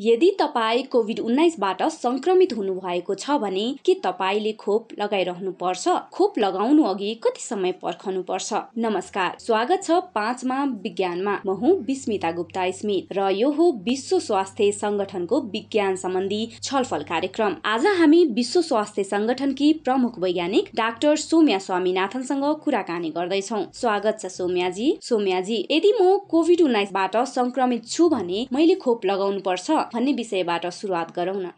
यदि तपाईँ कोभिड उन्नाइसबाट सङ्क्रमित हुनुभएको छ भने के तपाईँले खोप लगाइरहनु पर्छ खोप लगाउनु अघि कति समय पर्खनु पर्छ नमस्कार स्वागत छ पाँचमा विज्ञानमा म हुँ विस्मिता गुप्ता स्मित र यो हो विश्व स्वास्थ्य संगठनको विज्ञान सम्बन्धी छलफल कार्यक्रम आज हामी विश्व स्वास्थ्य संगठनकी प्रमुख वैज्ञानिक डाक्टर सोम्या स्वामीनाथनसँग कुराकानी गर्दैछौ स्वागत छ सोम्याजी सोम्याजी यदि म कोभिड उन्नाइसबाट संक्रमित छु भने मैले खोप लगाउनु पर्छ भन्ने विषयबाट सुरुवात गरौँ न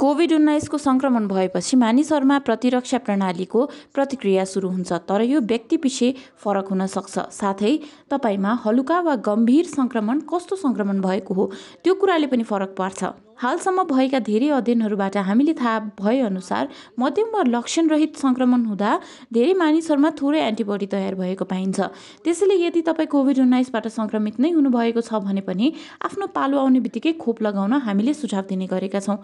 कोभिड उन्नाइसको सङ्क्रमण भएपछि मानिसहरूमा प्रतिरक्षा प्रणालीको प्रतिक्रिया सुरु हुन्छ तर यो व्यक्ति पछि फरक हुन सक्छ साथै तपाईँमा हलुका वा गम्भीर सङ्क्रमण कस्तो सङ्क्रमण भएको हो त्यो कुराले पनि फरक पार्छ हालसम्म भएका धेरै अध्ययनहरूबाट हामीले थाहा भएअनुसार मध्यम वा लक्षणरहित सङ्क्रमण हुँदा धेरै मानिसहरूमा थोरै एन्टिबडी तयार भएको पाइन्छ त्यसैले यदि तपाईँ कोभिड उन्नाइसबाट सङ्क्रमित नै हुनुभएको छ भने पनि आफ्नो पालो आउने बित्तिकै खोप लगाउन हामीले सुझाव दिने गरेका छौँ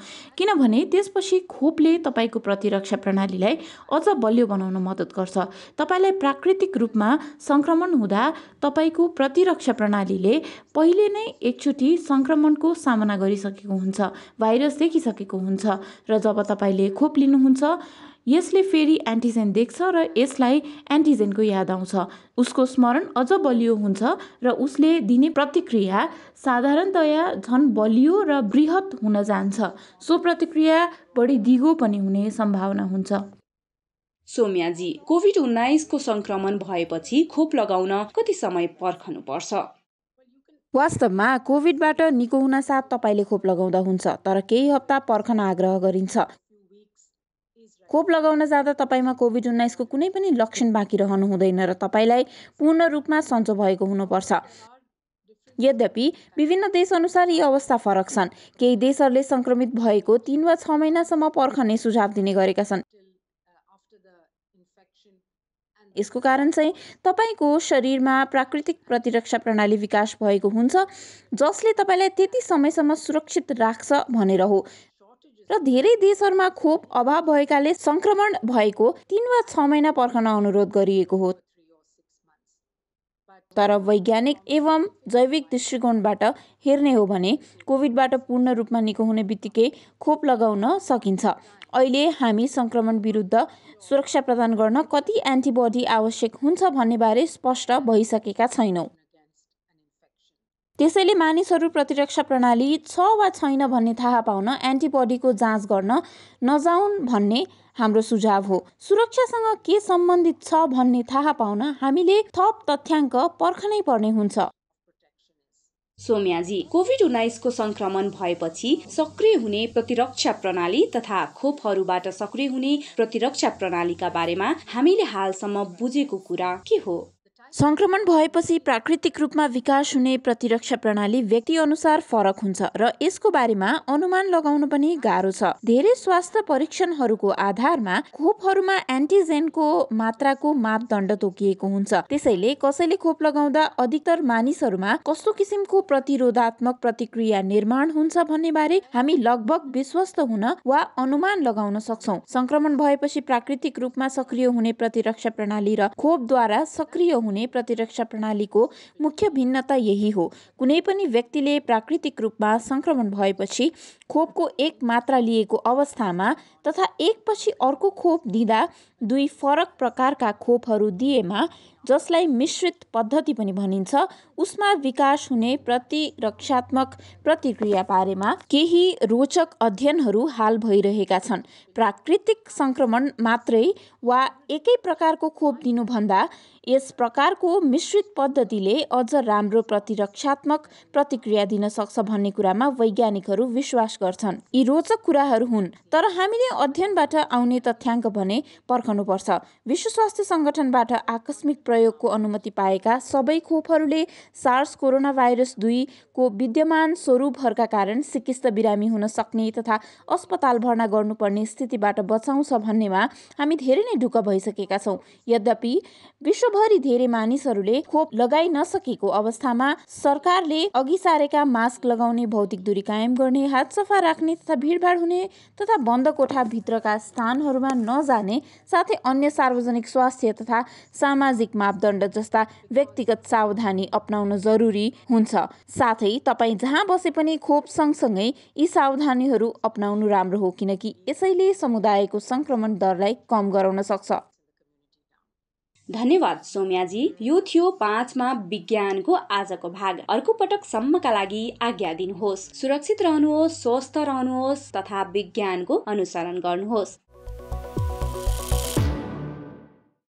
किनभने त्यसपछि खोपले तपाईँको प्रतिरक्षा प्रणालीलाई अझ बलियो बनाउन मद्दत गर्छ तपाईँलाई प्राकृतिक रूपमा सङ्क्रमण हुँदा तपाईँको प्रतिरक्षा प्रणालीले पहिले नै एकचोटि सङ्क्रमणको सामना गरिसकेको हुन्छ भाइरस देखिसकेको हुन्छ र जब तपाईँले खोप लिनुहुन्छ यसले फेरि एन्टिजेन देख्छ र यसलाई एन्टिजेनको याद आउँछ उसको स्मरण अझ बलियो हुन्छ र उसले दिने प्रतिक्रिया साधारणतया झन् बलियो र वृहत हुन जान्छ सो प्रतिक्रिया बढी दिगो पनि हुने सम्भावना हुन्छ सोम्याजी कोभिड उन्नाइसको सङ्क्रमण भएपछि खोप लगाउन कति समय पर्खनुपर्छ वास्तवमा कोभिडबाट निको हुनसाथ तपाईँले खोप लगाउँदा हुन्छ तर केही हप्ता पर्खन आग्रह गरिन्छ खोप लगाउन जाँदा तपाईँमा कोभिड उन्नाइसको कुनै पनि लक्षण बाँकी रहनु हुँदैन र तपाईँलाई पूर्ण रूपमा सन्चो भएको हुनुपर्छ यद्यपि विभिन्न देशअनुसार यी अवस्था फरक छन् केही देशहरूले सङ्क्रमित भएको तिन वा छ महिनासम्म पर्खने सुझाव दिने गरेका छन् यसको कारण चाहिँ तपाईँको शरीरमा प्राकृतिक प्रतिरक्षा प्रणाली विकास भएको हुन्छ जसले तपाईँलाई त्यति समयसम्म सुरक्षित राख्छ भनेर हो र धेरै देशहरूमा खोप अभाव भएकाले सङ्क्रमण भएको तिन वा छ महिना पर्खन अनुरोध गरिएको हो तर वैज्ञानिक एवं जैविक दृष्टिकोणबाट हेर्ने हो भने कोभिडबाट पूर्ण रूपमा निको हुने बित्तिकै खोप लगाउन सकिन्छ अहिले हामी सङ्क्रमण विरुद्ध सुरक्षा प्रदान गर्न कति एन्टिबडी आवश्यक हुन्छ भन्नेबारे स्पष्ट भइसकेका छैनौँ त्यसैले मानिसहरू प्रतिरक्षा प्रणाली छ वा छैन भन्ने थाहा पाउन एन्टिबडीको जाँच गर्न नजाउन् भन्ने हाम्रो सुझाव हो सुरक्षासँग के सम्बन्धित छ भन्ने थाहा पाउन हामीले थप तथ्याङ्क पर्खनै पर्ने हुन्छ सोम्याजी कोभिड उन्नाइसको संक्रमण भएपछि सक्रिय हुने प्रतिरक्षा प्रणाली तथा खोपहरूबाट सक्रिय हुने प्रतिरक्षा प्रणालीका बारेमा हामीले हालसम्म बुझेको कुरा के हो संक्रमण भएपछि प्राकृतिक रूपमा विकास हुने प्रतिरक्षा प्रणाली व्यक्ति अनुसार फरक हुन्छ र यसको बारेमा अनुमान लगाउन पनि गाह्रो छ धेरै स्वास्थ्य परीक्षणहरूको आधारमा खोपहरूमा एन्टिजेनको मात्राको मापदण्ड तोकिएको हुन्छ त्यसैले कसैले खोप लगाउँदा अधिकतर मानिसहरूमा कस्तो किसिमको प्रतिरोधात्मक प्रतिक्रिया निर्माण हुन्छ भन्ने बारे हामी लगभग विश्वस्त हुन वा अनुमान लगाउन सक्छौ संक्रमण भएपछि प्राकृतिक रूपमा सक्रिय हुने प्रतिरक्षा प्रणाली र खोपद्वारा सक्रिय हुने प्रतिरक्षा प्रणालीको मुख्य भिन्नता यही हो कुनै पनि व्यक्तिले प्राकृतिक रूपमा सङ्क्रमण भएपछि खोपको एक मात्रा लिएको अवस्थामा तथा एकपछि अर्को खोप दिँदा दुई फरक प्रकारका खोपहरू दिएमा जसलाई मिश्रित पद्धति पनि भनिन्छ उसमा विकास हुने प्रतिरक्षात्मक प्रतिक्रिया बारेमा केही रोचक अध्ययनहरू हाल भइरहेका छन् प्राकृतिक सङ्क्रमण मात्रै वा एकै प्रकारको खोप दिनुभन्दा यस प्रकारको मिश्रित पद्धतिले अझ राम्रो प्रतिरक्षात्मक प्रतिक्रिया दिन सक्छ भन्ने कुरामा वैज्ञानिकहरू विश्वास गर्छन् यी रोचक कुराहरू हुन् तर हामीले अध्ययनबाट आउने तथ्याङ्क भने पर्ख रहनुपर्छ विश्व स्वास्थ्य सङ्गठनबाट आकस्मिक प्रयोगको अनुमति पाएका सबै खोपहरूले सार्स कोरोना भाइरस दुईको विद्यमान स्वरूपहरूका कारण सिकिस्त बिरामी हुन सक्ने तथा अस्पताल भर्ना गर्नुपर्ने स्थितिबाट बचाउँछ भन्नेमा हामी धेरै नै ढुक्क भइसकेका छौँ यद्यपि विश्वभरि धेरै मानिसहरूले खोप लगाइ नसकेको अवस्थामा सरकारले अघि सारेका मास्क लगाउने भौतिक दूरी कायम गर्ने हात सफा राख्ने तथा भिडभाड हुने तथा बन्द कोठाभित्रका स्थानहरूमा नजाने साथै अन्य सार्वजनिक स्वास्थ्य तथा सामाजिक मापदण्ड जस्ता व्यक्तिगत सावधानी अप्नाउन जरुरी हुन्छ साथै तपाईँ जहाँ बसे पनि खोप सँगसँगै यी सावधानीहरू अप्नाउनु राम्रो हो किनकि यसैले समुदायको सङ्क्रमण दरलाई कम गराउन सक्छ धन्यवाद सोम्याजी यो थियो पाँचमा विज्ञानको आजको भाग अर्को पटक सम्मका लागि आज्ञा दिनुहोस् सुरक्षित रहनुहोस् स्वस्थ रहनुहोस् तथा विज्ञानको अनुसरण गर्नुहोस्